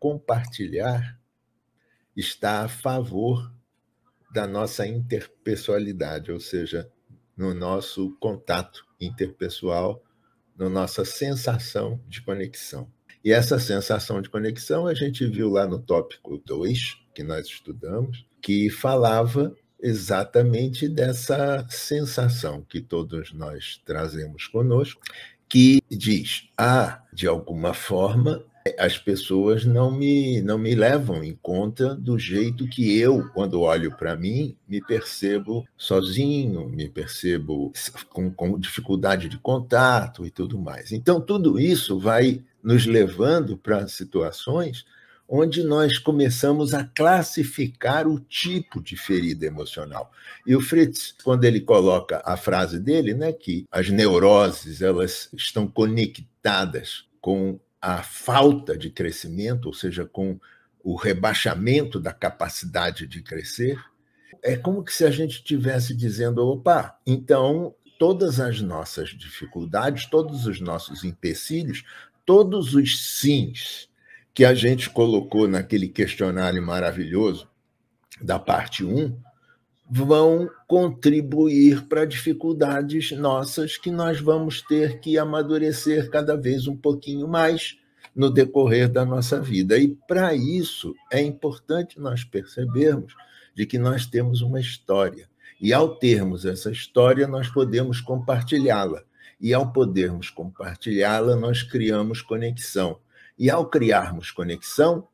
compartilhar está a favor da nossa interpessoalidade, ou seja, no nosso contato interpessoal, na nossa sensação de conexão. E essa sensação de conexão a gente viu lá no tópico 2, que nós estudamos, que falava exatamente dessa sensação que todos nós trazemos conosco, que diz: ah, de alguma forma as pessoas não me, não me levam em conta do jeito que eu, quando olho para mim, me percebo sozinho, me percebo com, com dificuldade de contato e tudo mais. Então, tudo isso vai nos levando para situações onde nós começamos a classificar o tipo de ferida emocional. E o Fritz, quando ele coloca a frase dele, né, que as neuroses elas estão conectadas com a falta de crescimento, ou seja, com o rebaixamento da capacidade de crescer, é como se a gente estivesse dizendo: opa, então todas as nossas dificuldades, todos os nossos empecilhos, todos os sims que a gente colocou naquele questionário maravilhoso da parte 1, vão contribuir para dificuldades nossas que nós vamos ter que amadurecer cada vez um pouquinho mais no decorrer da nossa vida. E para isso é importante nós percebermos de que nós temos uma história. E ao termos essa história, nós podemos compartilhá-la. E ao podermos compartilhá-la, nós criamos conexão. E ao criarmos conexão,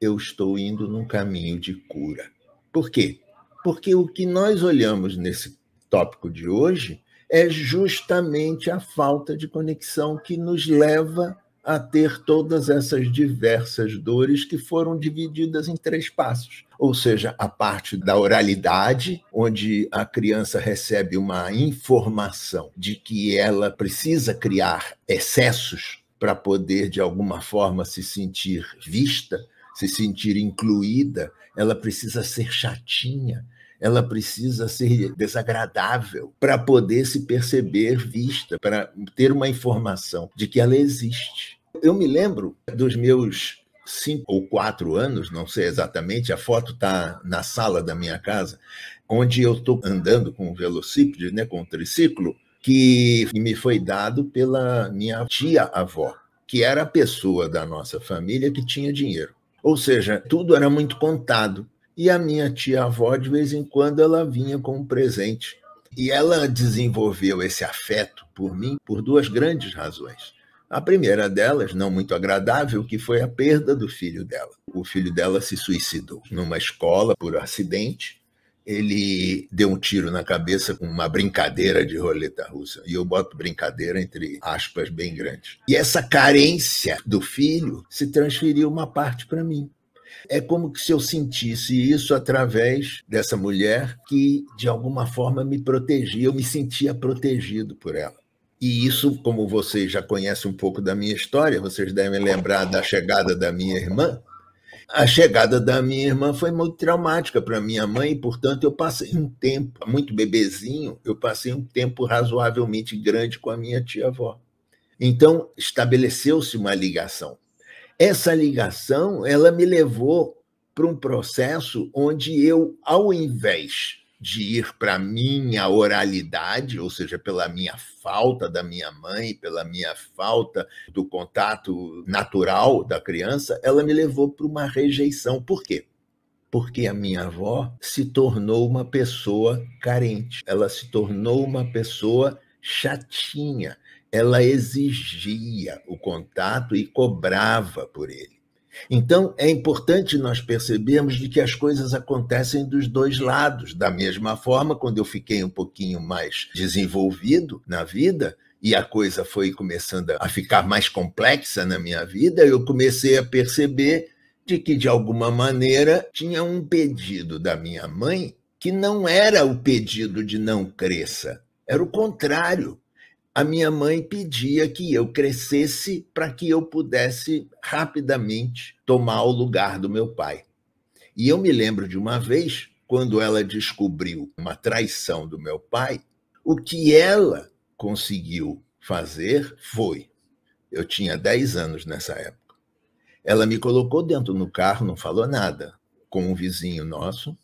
eu estou indo num caminho de cura. Por quê? porque o que nós olhamos nesse tópico de hoje é justamente a falta de conexão que nos leva a ter todas essas diversas dores que foram divididas em três passos. Ou seja, a parte da oralidade, onde a criança recebe uma informação de que ela precisa criar excessos para poder, de alguma forma, se sentir vista, se sentir incluída, ela precisa ser chatinha, ela precisa ser desagradável para poder se perceber vista, para ter uma informação de que ela existe. Eu me lembro dos meus cinco ou quatro anos, não sei exatamente, a foto está na sala da minha casa, onde eu estou andando com um velocípede, né, com um triciclo, que me foi dado pela minha tia-avó, que era a pessoa da nossa família que tinha dinheiro. Ou seja, tudo era muito contado. E a minha tia-avó, de vez em quando, ela vinha com um presente. E ela desenvolveu esse afeto por mim por duas grandes razões. A primeira delas, não muito agradável, que foi a perda do filho dela. O filho dela se suicidou numa escola por acidente. Ele deu um tiro na cabeça com uma brincadeira de roleta russa. E eu boto brincadeira entre aspas bem grandes. E essa carência do filho se transferiu uma parte para mim. É como se eu sentisse isso através dessa mulher que, de alguma forma, me protegia, eu me sentia protegido por ela. E isso, como vocês já conhecem um pouco da minha história, vocês devem lembrar da chegada da minha irmã. A chegada da minha irmã foi muito traumática para minha mãe, e, portanto, eu passei um tempo, muito bebezinho, eu passei um tempo razoavelmente grande com a minha tia-avó. Então, estabeleceu-se uma ligação essa ligação ela me levou para um processo onde eu, ao invés de ir para minha oralidade, ou seja, pela minha falta da minha mãe, pela minha falta do contato natural da criança, ela me levou para uma rejeição. Por quê? Porque a minha avó se tornou uma pessoa carente, ela se tornou uma pessoa chatinha, ela exigia o contato e cobrava por ele. Então, é importante nós percebermos de que as coisas acontecem dos dois lados. Da mesma forma, quando eu fiquei um pouquinho mais desenvolvido na vida, e a coisa foi começando a ficar mais complexa na minha vida, eu comecei a perceber de que, de alguma maneira, tinha um pedido da minha mãe que não era o pedido de não cresça, era o contrário a minha mãe pedia que eu crescesse para que eu pudesse rapidamente tomar o lugar do meu pai. E eu me lembro de uma vez, quando ela descobriu uma traição do meu pai, o que ela conseguiu fazer foi. Eu tinha 10 anos nessa época. Ela me colocou dentro no carro, não falou nada, com um vizinho nosso,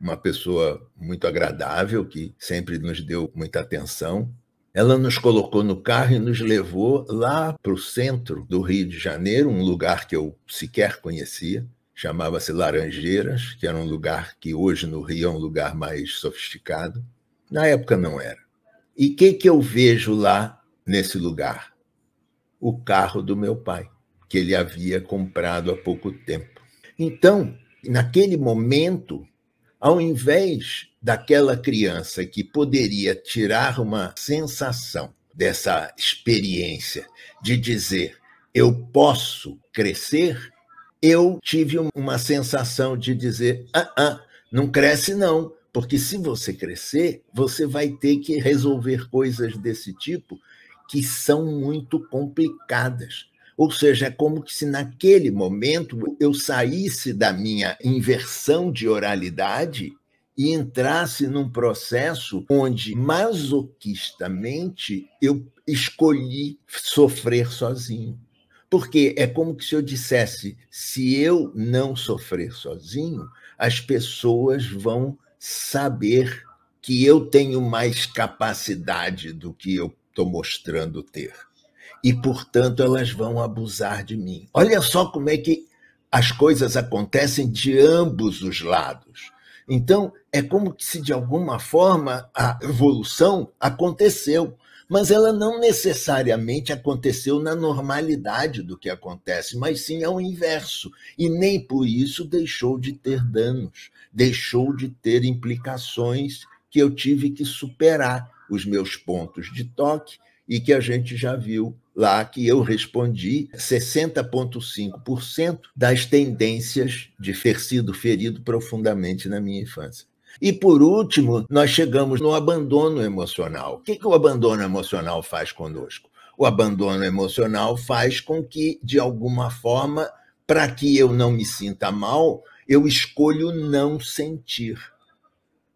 uma pessoa muito agradável que sempre nos deu muita atenção, ela nos colocou no carro e nos levou lá para o centro do Rio de Janeiro, um lugar que eu sequer conhecia, chamava-se Laranjeiras, que era um lugar que hoje no Rio é um lugar mais sofisticado. Na época não era. E o que, que eu vejo lá nesse lugar? O carro do meu pai, que ele havia comprado há pouco tempo. Então, naquele momento, ao invés daquela criança que poderia tirar uma sensação dessa experiência de dizer eu posso crescer, eu tive uma sensação de dizer ah, ah, não cresce não, porque se você crescer, você vai ter que resolver coisas desse tipo que são muito complicadas. Ou seja, é como que se naquele momento eu saísse da minha inversão de oralidade e entrasse num processo onde masoquistamente eu escolhi sofrer sozinho. Porque é como que se eu dissesse: se eu não sofrer sozinho, as pessoas vão saber que eu tenho mais capacidade do que eu estou mostrando ter e, portanto, elas vão abusar de mim. Olha só como é que as coisas acontecem de ambos os lados. Então, é como se de alguma forma a evolução aconteceu, mas ela não necessariamente aconteceu na normalidade do que acontece, mas sim ao inverso. E nem por isso deixou de ter danos, deixou de ter implicações que eu tive que superar os meus pontos de toque e que a gente já viu lá que eu respondi 60,5% das tendências de ter sido ferido profundamente na minha infância. E por último, nós chegamos no abandono emocional. O que, que o abandono emocional faz conosco? O abandono emocional faz com que, de alguma forma, para que eu não me sinta mal, eu escolho não sentir.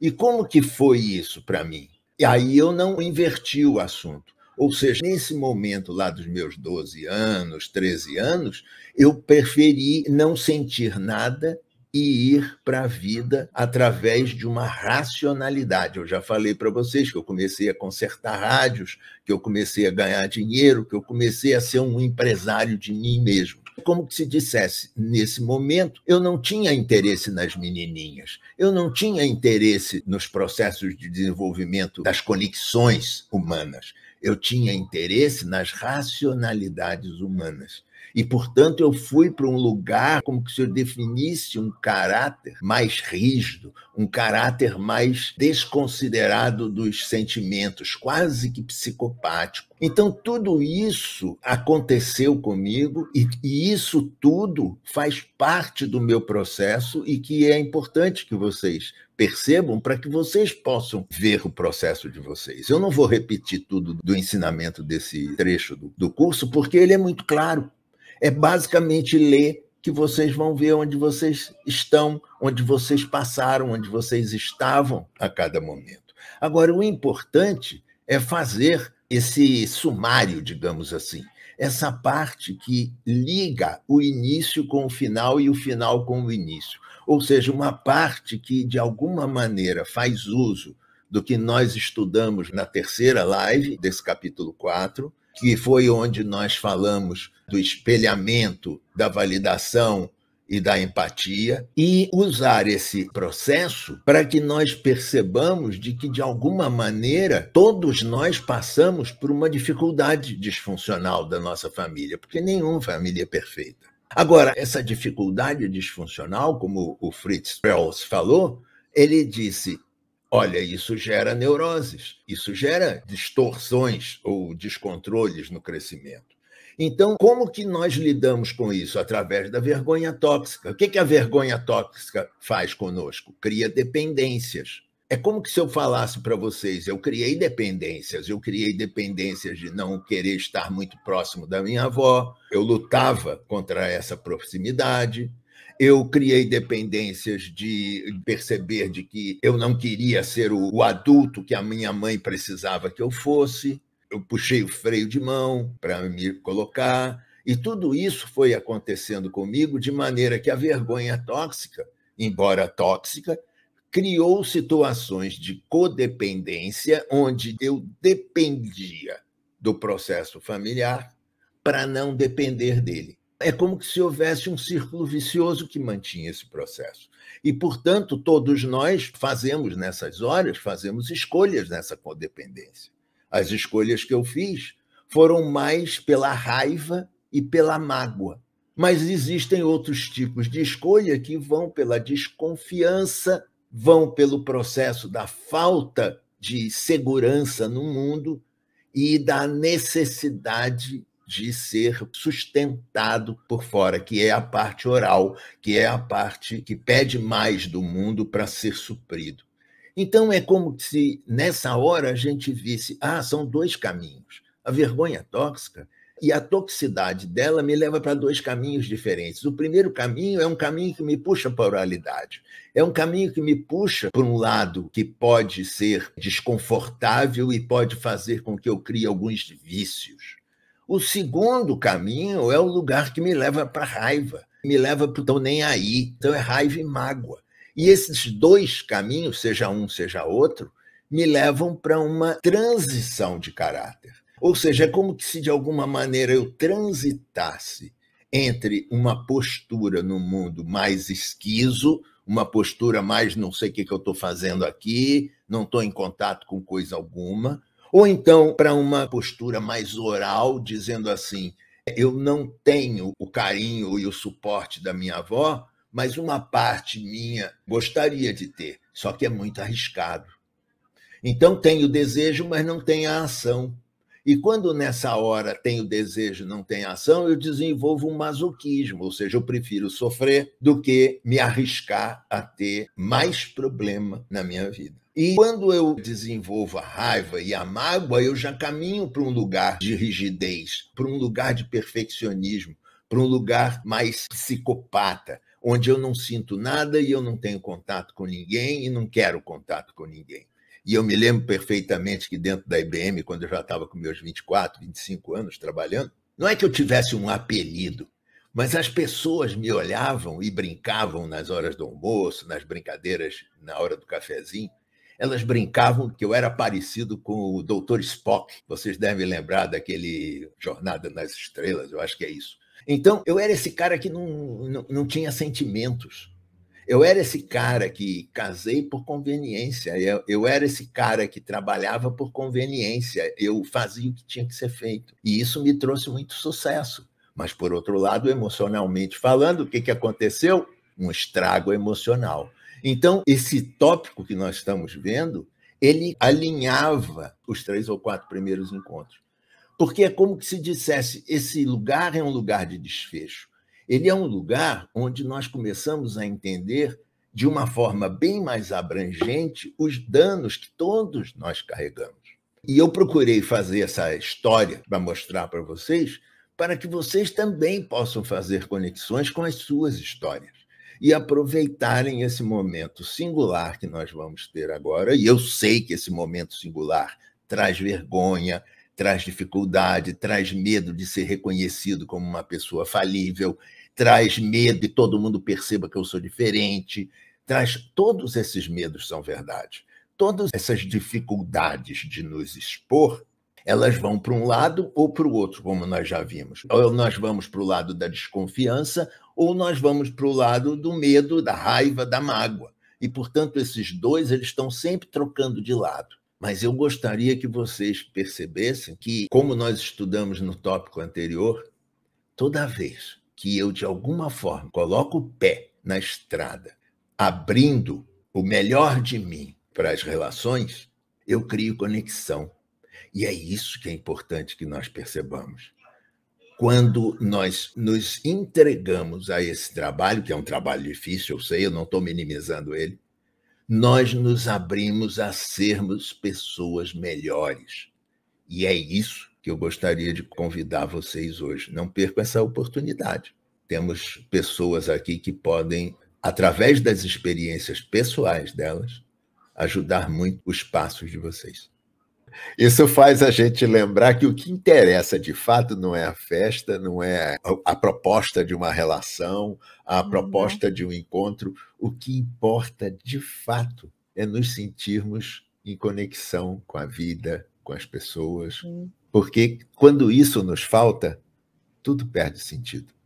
E como que foi isso para mim? E aí eu não inverti o assunto. Ou seja, nesse momento lá dos meus 12 anos, 13 anos, eu preferi não sentir nada e ir para a vida através de uma racionalidade. Eu já falei para vocês que eu comecei a consertar rádios, que eu comecei a ganhar dinheiro, que eu comecei a ser um empresário de mim mesmo como se dissesse, nesse momento eu não tinha interesse nas menininhas, eu não tinha interesse nos processos de desenvolvimento das conexões humanas eu tinha interesse nas racionalidades humanas. E, portanto, eu fui para um lugar como que se eu definisse um caráter mais rígido, um caráter mais desconsiderado dos sentimentos, quase que psicopático. Então, tudo isso aconteceu comigo e, e isso tudo faz parte do meu processo e que é importante que vocês percebam para que vocês possam ver o processo de vocês. Eu não vou repetir tudo do ensinamento desse trecho do, do curso, porque ele é muito claro. É basicamente ler que vocês vão ver onde vocês estão, onde vocês passaram, onde vocês estavam a cada momento. Agora, o importante é fazer esse sumário, digamos assim, essa parte que liga o início com o final e o final com o início. Ou seja, uma parte que, de alguma maneira, faz uso do que nós estudamos na terceira live desse capítulo 4, que foi onde nós falamos do espelhamento, da validação e da empatia e usar esse processo para que nós percebamos de que de alguma maneira todos nós passamos por uma dificuldade disfuncional da nossa família, porque nenhuma família é perfeita. Agora, essa dificuldade disfuncional, como o Fritz Perls falou, ele disse: Olha, isso gera neuroses, isso gera distorções ou descontroles no crescimento. Então, como que nós lidamos com isso? Através da vergonha tóxica. O que, que a vergonha tóxica faz conosco? Cria dependências. É como que se eu falasse para vocês, eu criei dependências, eu criei dependências de não querer estar muito próximo da minha avó, eu lutava contra essa proximidade, eu criei dependências de perceber de que eu não queria ser o, adulto que a minha mãe precisava que eu fosse eu puxei o freio de mão para me colocar, e tudo isso foi acontecendo comigo de maneira que a vergonha tóxica, embora tóxica, criou situações de codependência onde eu dependia do processo familiar para não depender dele. É como se houvesse um círculo vicioso que mantinha esse processo. E, portanto, todos nós fazemos nessas horas, fazemos escolhas nessa codependência. As escolhas que eu fiz foram mais pela raiva e pela mágoa. Mas existem outros tipos de escolha que vão pela desconfiança, vão pelo processo da falta de segurança no mundo e da necessidade de ser sustentado por fora, que é a parte oral, que é a parte que pede mais do mundo para ser suprido. Então, é como se nessa hora a gente visse: ah, são dois caminhos. A vergonha tóxica e a toxicidade dela me leva para dois caminhos diferentes. O primeiro caminho é um caminho que me puxa para a oralidade. É um caminho que me puxa para um lado que pode ser desconfortável e pode fazer com que eu crie alguns vícios. O segundo caminho é o lugar que me leva para a raiva, me leva para o nem aí. Então é raiva e mágoa. E esses dois caminhos, seja um, seja outro, me levam para uma transição de caráter. Ou seja, é como se de alguma maneira eu transitasse entre uma postura no mundo mais esquiso, uma postura mais não sei o que, que eu estou fazendo aqui, não estou em contato com coisa alguma, ou então para uma postura mais oral, dizendo assim: eu não tenho o carinho e o suporte da minha avó, mas uma parte minha gostaria de ter, só que é muito arriscado. Então tem o desejo, mas não tem a ação. E quando nessa hora tem o desejo, não tem ação, eu desenvolvo um masoquismo, ou seja, eu prefiro sofrer do que me arriscar a ter mais problema na minha vida. E quando eu desenvolvo a raiva e a mágoa, eu já caminho para um lugar de rigidez, para um lugar de perfeccionismo, para um lugar mais psicopata, onde eu não sinto nada e eu não tenho contato com ninguém e não quero contato com ninguém. E eu me lembro perfeitamente que dentro da IBM, quando eu já estava com meus 24, 25 anos trabalhando, não é que eu tivesse um apelido, mas as pessoas me olhavam e brincavam nas horas do almoço, nas brincadeiras na hora do cafezinho. Elas brincavam que eu era parecido com o Dr. Spock. Vocês devem lembrar daquele Jornada nas Estrelas, eu acho que é isso então, eu era esse cara que não, não, não tinha sentimentos. Eu era esse cara que casei por conveniência, eu, eu, era esse cara que trabalhava por conveniência, eu fazia o que tinha que ser feito. E isso me trouxe muito sucesso. Mas, por outro lado, emocionalmente falando, o que, que aconteceu? Um estrago emocional. Então, esse tópico que nós estamos vendo, ele alinhava os três ou quatro primeiros encontros porque é como se dissesse: esse lugar é um lugar de desfecho. Ele é um lugar onde nós começamos a entender de uma forma bem mais abrangente os danos que todos nós carregamos. E eu procurei fazer essa história para mostrar para vocês, para que vocês também possam fazer conexões com as suas histórias e aproveitarem esse momento singular que nós vamos ter agora. E eu sei que esse momento singular traz vergonha, traz dificuldade, traz medo de ser reconhecido como uma pessoa falível, traz medo de todo mundo perceba que eu sou diferente, traz todos esses medos são verdade. Todas essas dificuldades de nos expor, elas vão para um lado ou para o outro, como nós já vimos. Ou nós vamos para o lado da desconfiança, ou nós vamos para o lado do medo, da raiva, da mágoa. E, portanto, esses dois eles estão sempre trocando de lado. Mas eu gostaria que vocês percebessem que, como nós estudamos no tópico anterior, toda vez que eu, de alguma forma, coloco o pé na estrada, abrindo o melhor de mim para as relações, eu crio conexão. E é isso que é importante que nós percebamos. Quando nós nos entregamos a esse trabalho, que é um trabalho difícil, eu sei, eu não estou minimizando ele, nós nos abrimos a sermos pessoas melhores. E é isso que eu gostaria de convidar vocês hoje. Não percam essa oportunidade. Temos pessoas aqui que podem, através das experiências pessoais delas, ajudar muito os passos de vocês. Isso faz a gente lembrar que o que interessa de fato não é a festa, não é a proposta de uma relação, a uhum. proposta de um encontro. O que importa de fato é nos sentirmos em conexão com a vida, com as pessoas, porque quando isso nos falta, tudo perde sentido.